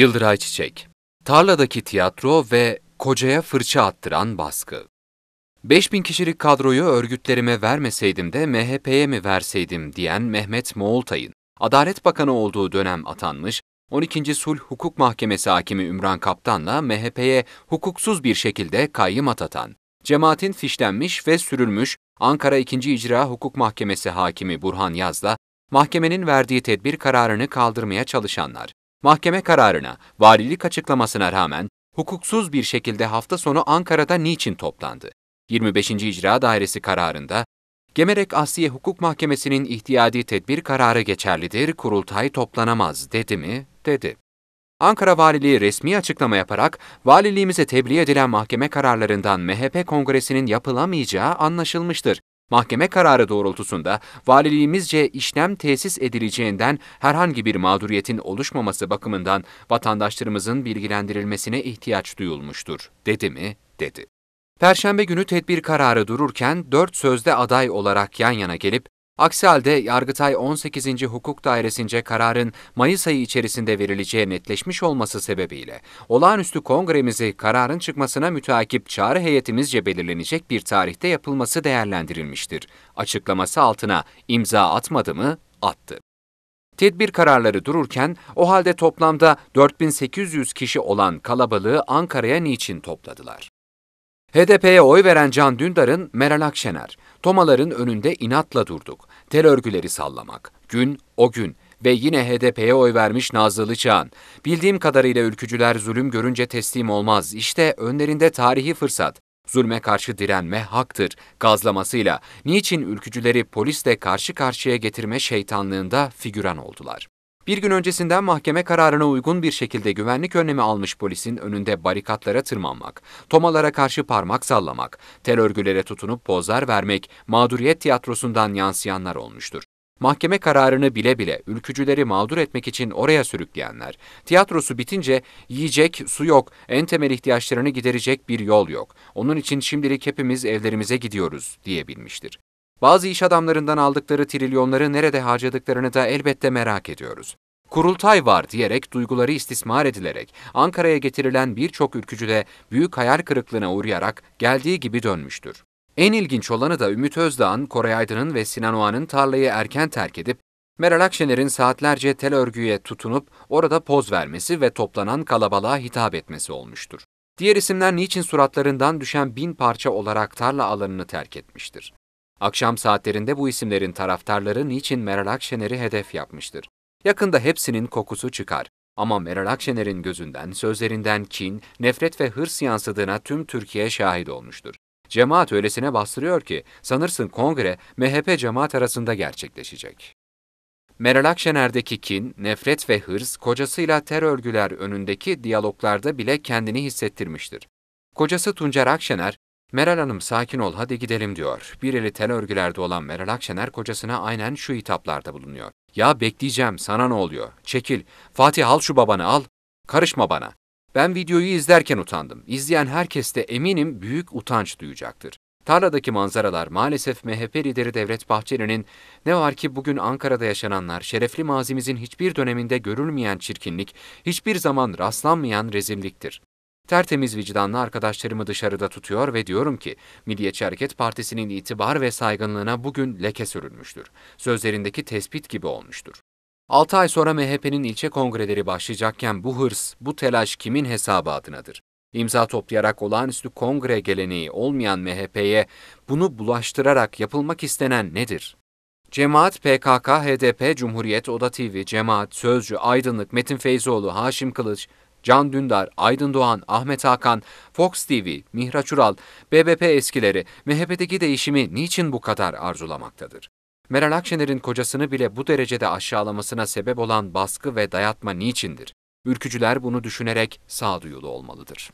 Yıldıray Çiçek Tarladaki tiyatro ve kocaya fırça attıran baskı. 5000 kişilik kadroyu örgütlerime vermeseydim de MHP'ye mi verseydim diyen Mehmet Moğultayın, Adalet Bakanı olduğu dönem atanmış, 12. Sulh Hukuk Mahkemesi Hakimi Ümran Kaptan'la MHP'ye hukuksuz bir şekilde kayyım atatan, cemaatin fişlenmiş ve sürülmüş Ankara 2. İcra Hukuk Mahkemesi Hakimi Burhan Yaz'la mahkemenin verdiği tedbir kararını kaldırmaya çalışanlar, Mahkeme kararına, valilik açıklamasına rağmen hukuksuz bir şekilde hafta sonu Ankara'da niçin toplandı? 25. İcra Dairesi kararında, Gemerek Asliye Hukuk Mahkemesi'nin ihtiyadi tedbir kararı geçerlidir, kurultay toplanamaz dedi mi? dedi. Ankara Valiliği resmi açıklama yaparak, valiliğimize tebliğ edilen mahkeme kararlarından MHP kongresinin yapılamayacağı anlaşılmıştır. Mahkeme kararı doğrultusunda valiliğimizce işlem tesis edileceğinden herhangi bir mağduriyetin oluşmaması bakımından vatandaşlarımızın bilgilendirilmesine ihtiyaç duyulmuştur, dedi mi, dedi. Perşembe günü tedbir kararı dururken dört sözde aday olarak yan yana gelip Aksi halde Yargıtay 18. Hukuk Dairesi'nce kararın Mayıs ayı içerisinde verileceği netleşmiş olması sebebiyle olağanüstü kongremizi kararın çıkmasına müteakip çağrı heyetimizce belirlenecek bir tarihte yapılması değerlendirilmiştir. Açıklaması altına imza atmadı mı? Attı. Tedbir kararları dururken o halde toplamda 4800 kişi olan kalabalığı Ankara'ya niçin topladılar? HDP'ye oy veren Can Dündar'ın Meral Akşener, Tomaların önünde inatla durduk tel örgüleri sallamak, gün o gün ve yine HDP'ye oy vermiş Nazlı Çağan, Bildiğim kadarıyla ülkücüler zulüm görünce teslim olmaz. İşte önlerinde tarihi fırsat. Zulme karşı direnme haktır gazlamasıyla niçin ülkücüleri polisle karşı karşıya getirme şeytanlığında figüran oldular? Bir gün öncesinden mahkeme kararına uygun bir şekilde güvenlik önlemi almış polisin önünde barikatlara tırmanmak, tomalara karşı parmak sallamak, tel örgülere tutunup pozlar vermek mağduriyet tiyatrosundan yansıyanlar olmuştur. Mahkeme kararını bile bile ülkücüleri mağdur etmek için oraya sürükleyenler, tiyatrosu bitince yiyecek, su yok, en temel ihtiyaçlarını giderecek bir yol yok. Onun için şimdilik hepimiz evlerimize gidiyoruz diyebilmiştir. Bazı iş adamlarından aldıkları trilyonları nerede harcadıklarını da elbette merak ediyoruz. Kurultay var diyerek duyguları istismar edilerek Ankara'ya getirilen birçok ülkücü de büyük hayal kırıklığına uğrayarak geldiği gibi dönmüştür. En ilginç olanı da Ümit Özdağ'ın, Koray Aydın'ın ve Sinan Oğan'ın tarlayı erken terk edip Meral Akşener'in saatlerce tel örgüye tutunup orada poz vermesi ve toplanan kalabalığa hitap etmesi olmuştur. Diğer isimler niçin suratlarından düşen bin parça olarak tarla alanını terk etmiştir? Akşam saatlerinde bu isimlerin taraftarları niçin Meral Akşener'i hedef yapmıştır? Yakında hepsinin kokusu çıkar. Ama Meral Akşener'in gözünden, sözlerinden kin, nefret ve hırs yansıdığına tüm Türkiye şahit olmuştur. Cemaat öylesine bastırıyor ki sanırsın kongre MHP cemaat arasında gerçekleşecek. Meral Akşener'deki kin, nefret ve hırs kocasıyla terör örgüler önündeki diyaloglarda bile kendini hissettirmiştir. Kocası Tuncer Akşener, Meral Hanım sakin ol hadi gidelim diyor. Bir eli tel örgülerde olan Meral Akşener kocasına aynen şu hitaplarda bulunuyor. Ya bekleyeceğim sana ne oluyor? Çekil. Fatih al şu babanı al. Karışma bana. Ben videoyu izlerken utandım. İzleyen herkes de eminim büyük utanç duyacaktır. Tarladaki manzaralar maalesef MHP lideri Devlet Bahçeli'nin ne var ki bugün Ankara'da yaşananlar şerefli mazimizin hiçbir döneminde görülmeyen çirkinlik, hiçbir zaman rastlanmayan rezilliktir. Tertemiz vicdanlı arkadaşlarımı dışarıda tutuyor ve diyorum ki Milliyetçi Hareket Partisi'nin itibar ve saygınlığına bugün leke sürülmüştür. Sözlerindeki tespit gibi olmuştur. 6 ay sonra MHP'nin ilçe kongreleri başlayacakken bu hırs, bu telaş kimin hesabı adınadır? İmza toplayarak olağanüstü kongre geleneği olmayan MHP'ye bunu bulaştırarak yapılmak istenen nedir? Cemaat, PKK, HDP, Cumhuriyet, Oda TV, Cemaat, Sözcü, Aydınlık, Metin Feyzoğlu, Haşim Kılıç, Can Dündar, Aydın Doğan, Ahmet Hakan, Fox TV, Mihraç Ural, BBP eskileri MHP'deki değişimi niçin bu kadar arzulamaktadır? Meral Akşener'in kocasını bile bu derecede aşağılamasına sebep olan baskı ve dayatma niçindir? Ürkücüler bunu düşünerek sağduyulu olmalıdır.